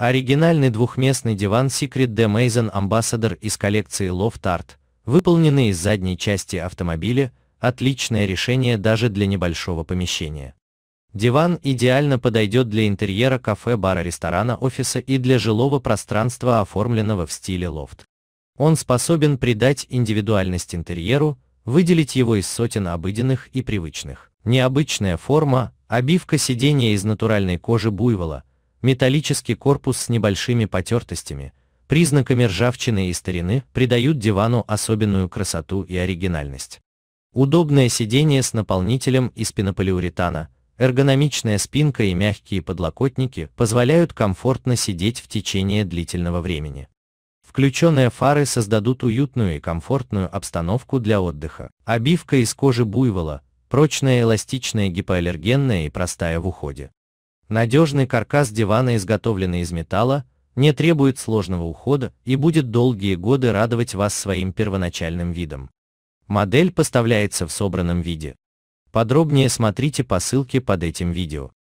Оригинальный двухместный диван Secret de Maison Ambassador из коллекции Loft Art, выполненный из задней части автомобиля, отличное решение даже для небольшого помещения. Диван идеально подойдет для интерьера кафе, бара, ресторана, офиса и для жилого пространства, оформленного в стиле лофт. Он способен придать индивидуальность интерьеру, выделить его из сотен обыденных и привычных. Необычная форма, обивка сидения из натуральной кожи буйвола, Металлический корпус с небольшими потертостями, признаками ржавчины и старины придают дивану особенную красоту и оригинальность. Удобное сиденье с наполнителем из пенополиуретана, эргономичная спинка и мягкие подлокотники позволяют комфортно сидеть в течение длительного времени. Включенные фары создадут уютную и комфортную обстановку для отдыха. Обивка из кожи буйвола, прочная эластичная гипоаллергенная и простая в уходе. Надежный каркас дивана, изготовленный из металла, не требует сложного ухода и будет долгие годы радовать вас своим первоначальным видом. Модель поставляется в собранном виде. Подробнее смотрите по ссылке под этим видео.